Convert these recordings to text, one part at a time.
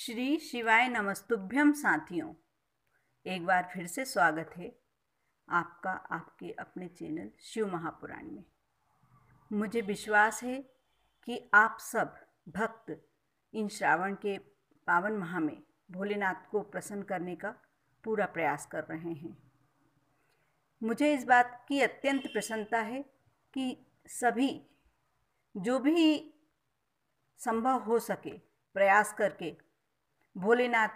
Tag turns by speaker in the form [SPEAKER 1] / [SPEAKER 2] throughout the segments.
[SPEAKER 1] श्री शिवाय नमस्तुभ्यम साथियों एक बार फिर से स्वागत है आपका आपके अपने चैनल शिव महापुराण में मुझे विश्वास है कि आप सब भक्त इन श्रावण के पावन माह में भोलेनाथ को प्रसन्न करने का पूरा प्रयास कर रहे हैं मुझे इस बात की अत्यंत प्रसन्नता है कि सभी जो भी संभव हो सके प्रयास करके भोलेनाथ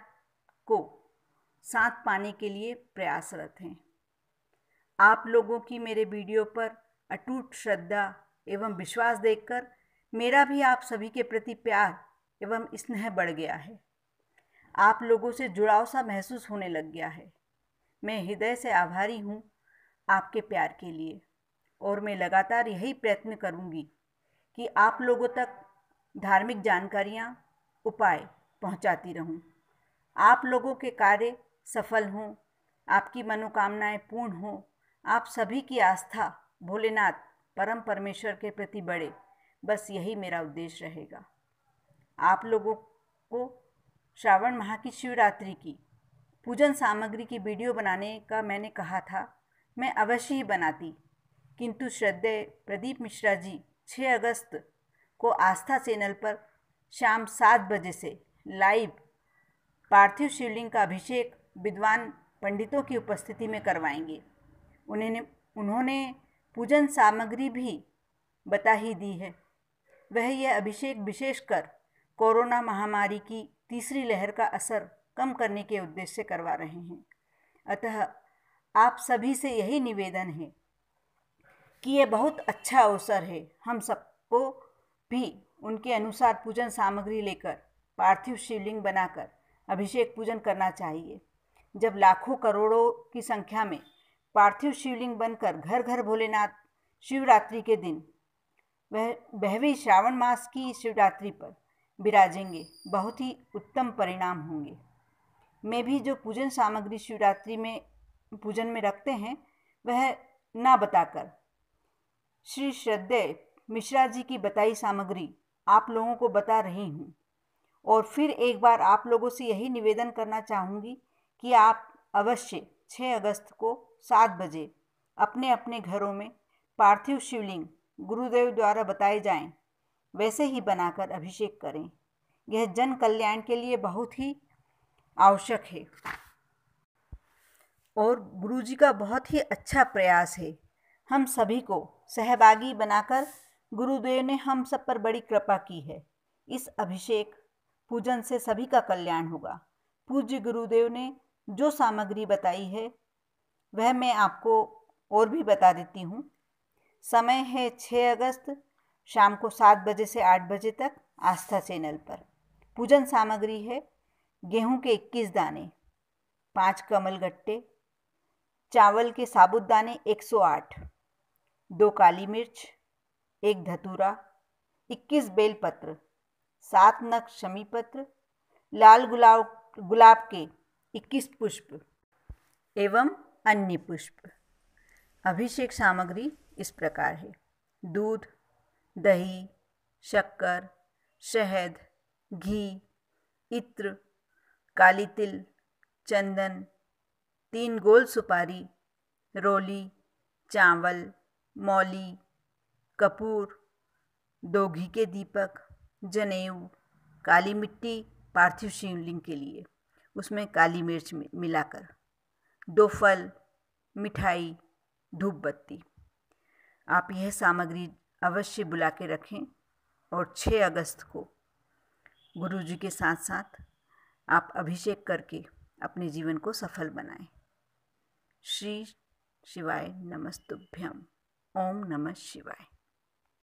[SPEAKER 1] को साथ पाने के लिए प्रयासरत हैं आप लोगों की मेरे वीडियो पर अटूट श्रद्धा एवं विश्वास देखकर मेरा भी आप सभी के प्रति प्यार एवं स्नेह बढ़ गया है आप लोगों से जुड़ाव सा महसूस होने लग गया है मैं हृदय से आभारी हूँ आपके प्यार के लिए और मैं लगातार यही प्रयत्न करूँगी कि आप लोगों तक धार्मिक जानकारियाँ उपाय पहुंचाती रहूं। आप लोगों के कार्य सफल हों आपकी मनोकामनाएं पूर्ण हों आप सभी की आस्था भोलेनाथ परम परमेश्वर के प्रति बढ़े बस यही मेरा उद्देश्य रहेगा आप लोगों को श्रावण माह की शिवरात्रि की पूजन सामग्री की वीडियो बनाने का मैंने कहा था मैं अवश्य ही बनाती किंतु श्रद्धे प्रदीप मिश्रा जी 6 अगस्त को आस्था चैनल पर शाम सात बजे से लाइव पार्थिव शिवलिंग का अभिषेक विद्वान पंडितों की उपस्थिति में करवाएंगे उन्हें उन्होंने पूजन सामग्री भी बता ही दी है वह यह अभिषेक विशेषकर कोरोना महामारी की तीसरी लहर का असर कम करने के उद्देश्य से करवा रहे हैं अतः आप सभी से यही निवेदन है कि यह बहुत अच्छा अवसर है हम सबको भी उनके अनुसार पूजन सामग्री लेकर पार्थिव शिवलिंग बनाकर अभिषेक पूजन करना चाहिए जब लाखों करोड़ों की संख्या में पार्थिव शिवलिंग बनकर घर घर भोलेनाथ शिवरात्रि के दिन वह बहवी श्रावण मास की शिवरात्रि पर विराजेंगे बहुत ही उत्तम परिणाम होंगे मैं भी जो पूजन सामग्री शिवरात्रि में पूजन में रखते हैं वह ना बताकर श्री श्रद्धे मिश्रा जी की बताई सामग्री आप लोगों को बता रही हूँ और फिर एक बार आप लोगों से यही निवेदन करना चाहूँगी कि आप अवश्य 6 अगस्त को सात बजे अपने अपने घरों में पार्थिव शिवलिंग गुरुदेव द्वारा बताए जाएं वैसे ही बनाकर अभिषेक करें यह जन कल्याण के लिए बहुत ही आवश्यक है और गुरु जी का बहुत ही अच्छा प्रयास है हम सभी को सहभागी बनाकर गुरुदेव ने हम सब पर बड़ी कृपा की है इस अभिषेक पूजन से सभी का कल्याण होगा पूज्य गुरुदेव ने जो सामग्री बताई है वह मैं आपको और भी बता देती हूँ समय है 6 अगस्त शाम को सात बजे से आठ बजे तक आस्था चैनल पर पूजन सामग्री है गेहूं के इक्कीस दाने पाँच कमल गट्टे चावल के साबुत दाने एक सौ आठ दो काली मिर्च एक धतूरा इक्कीस बेलपत्र सात नख शमी पत्र लाल गुलाब गुलाब के इक्कीस पुष्प एवं अन्य पुष्प अभिषेक सामग्री इस प्रकार है दूध दही शक्कर शहद घी इत्र काली तिल चंदन तीन गोल सुपारी रोली चावल मौली कपूर दो घी के दीपक जनेऊ काली मिट्टी पार्थिव शिवलिंग के लिए उसमें काली मिर्च मिलाकर दो फल मिठाई धूप बत्ती आप यह सामग्री अवश्य बुला के रखें और 6 अगस्त को गुरु जी के साथ साथ आप अभिषेक करके अपने जीवन को सफल बनाएं श्री शिवाय नमस्तुभ्यम ओम नमः शिवाय